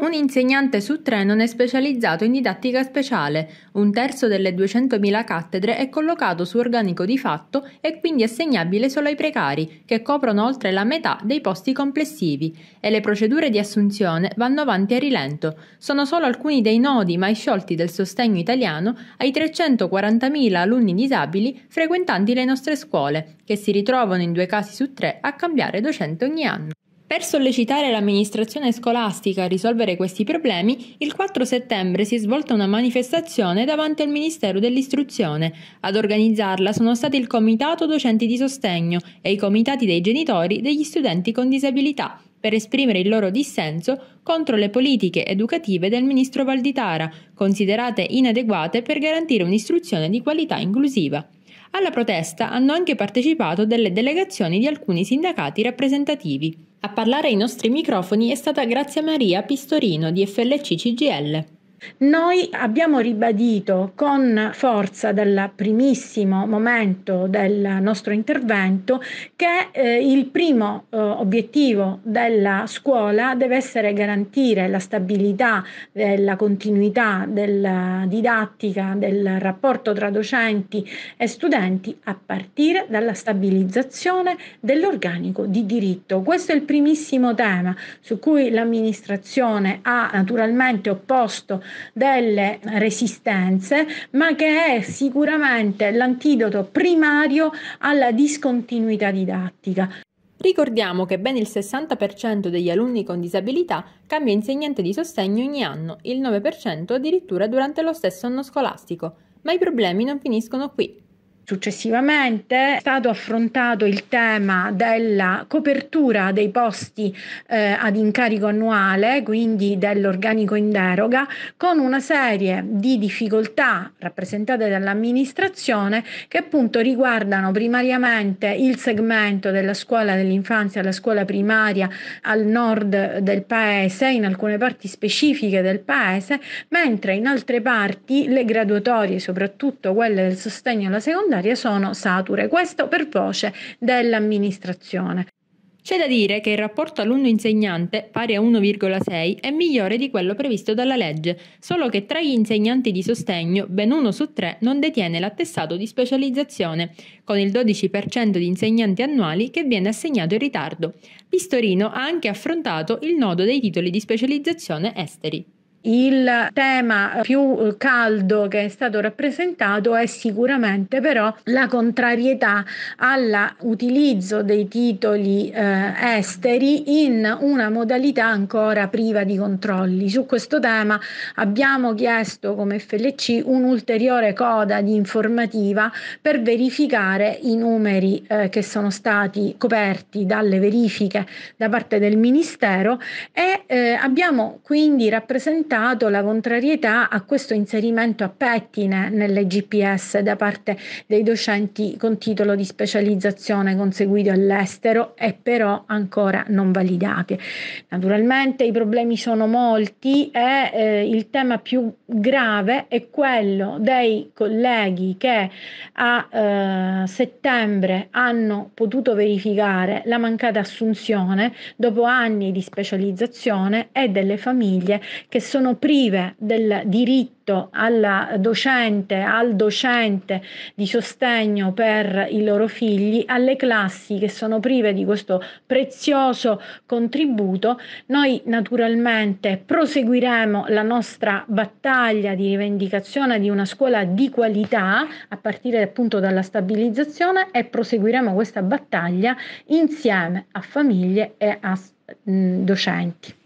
Un insegnante su tre non è specializzato in didattica speciale, un terzo delle 200.000 cattedre è collocato su organico di fatto e quindi assegnabile solo ai precari, che coprono oltre la metà dei posti complessivi, e le procedure di assunzione vanno avanti a rilento. Sono solo alcuni dei nodi mai sciolti del sostegno italiano ai 340.000 alunni disabili frequentanti le nostre scuole, che si ritrovano in due casi su tre a cambiare docente ogni anno. Per sollecitare l'amministrazione scolastica a risolvere questi problemi, il 4 settembre si è svolta una manifestazione davanti al Ministero dell'Istruzione. Ad organizzarla sono stati il Comitato Docenti di Sostegno e i Comitati dei Genitori degli studenti con disabilità per esprimere il loro dissenso contro le politiche educative del ministro Valditara, considerate inadeguate per garantire un'istruzione di qualità inclusiva. Alla protesta hanno anche partecipato delle delegazioni di alcuni sindacati rappresentativi. A parlare ai nostri microfoni è stata Grazia Maria Pistorino di FLC CGL. Noi abbiamo ribadito con forza dal primissimo momento del nostro intervento che eh, il primo eh, obiettivo della scuola deve essere garantire la stabilità, della continuità della didattica, del rapporto tra docenti e studenti a partire dalla stabilizzazione dell'organico di diritto. Questo è il primissimo tema su cui l'amministrazione ha naturalmente opposto delle resistenze, ma che è sicuramente l'antidoto primario alla discontinuità didattica. Ricordiamo che ben il 60% degli alunni con disabilità cambia insegnante di sostegno ogni anno, il 9% addirittura durante lo stesso anno scolastico. Ma i problemi non finiscono qui. Successivamente è stato affrontato il tema della copertura dei posti eh, ad incarico annuale, quindi dell'organico in deroga, con una serie di difficoltà rappresentate dall'amministrazione che appunto riguardano primariamente il segmento della scuola dell'infanzia, la scuola primaria al nord del paese, in alcune parti specifiche del paese, mentre in altre parti le graduatorie, soprattutto quelle del sostegno alla seconda, carcerarie sono sature, questo per voce dell'amministrazione. C'è da dire che il rapporto alunno-insegnante, pari a 1,6, è migliore di quello previsto dalla legge, solo che tra gli insegnanti di sostegno ben uno su tre non detiene l'attestato di specializzazione, con il 12% di insegnanti annuali che viene assegnato in ritardo. Pistorino ha anche affrontato il nodo dei titoli di specializzazione esteri. Il tema più caldo che è stato rappresentato è sicuramente però la contrarietà all'utilizzo dei titoli eh, esteri in una modalità ancora priva di controlli. Su questo tema abbiamo chiesto come FLC un'ulteriore coda di informativa per verificare i numeri eh, che sono stati coperti dalle verifiche da parte del Ministero e eh, abbiamo quindi rappresentato puntato la contrarietà a questo inserimento a pettine nelle GPS da parte dei docenti con titolo di specializzazione conseguito all'estero e però ancora non validati. Naturalmente i problemi sono molti e eh, il tema più grave è quello dei colleghi che a eh, settembre hanno potuto verificare la mancata assunzione dopo anni di specializzazione e delle famiglie che sono sono prive del diritto alla docente, al docente di sostegno per i loro figli, alle classi che sono prive di questo prezioso contributo, noi naturalmente proseguiremo la nostra battaglia di rivendicazione di una scuola di qualità a partire appunto dalla stabilizzazione e proseguiremo questa battaglia insieme a famiglie e a docenti.